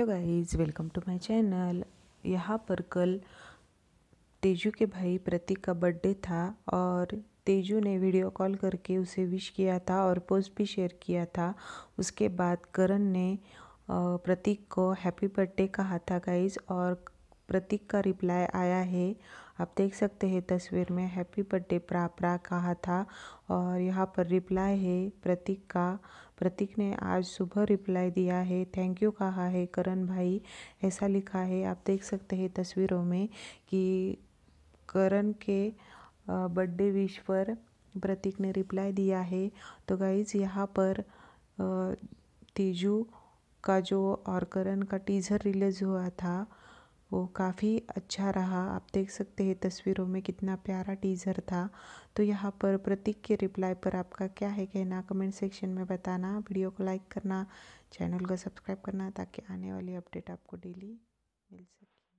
hello guys welcome to my channel यहाँ पर कल तेजू के भाई प्रतीक का बर्थडे था और तेजू ने वीडियो कॉल करके उसे विश किया था और पोस्ट भी शेयर किया था उसके बाद करण ने प्रतीक को हैप्पी बर्थडे कहा था गाइस और प्रतीक का रिप्लाई आया है आप देख सकते हैं तस्वीर में हैप्पी बर्थडे प्रा प्रा कहा था और यहाँ पर रिप्लाई है प्रतीक का प्रतीक ने आज सुबह रिप्लाई दिया है थैंक यू कहा है करण भाई ऐसा लिखा है आप देख सकते हैं तस्वीरों में कि करण के बर्थडे विश पर प्रतीक ने रिप्लाई दिया है तो गाइज यहाँ पर तेजू का जो और करण का टीजर रिलीज़ हुआ था वो काफ़ी अच्छा रहा आप देख सकते हैं तस्वीरों में कितना प्यारा टीज़र था तो यहाँ पर प्रतीक के रिप्लाई पर आपका क्या है कहना कमेंट सेक्शन में बताना वीडियो को लाइक करना चैनल को सब्सक्राइब करना ताकि आने वाली अपडेट आपको डेली मिल सके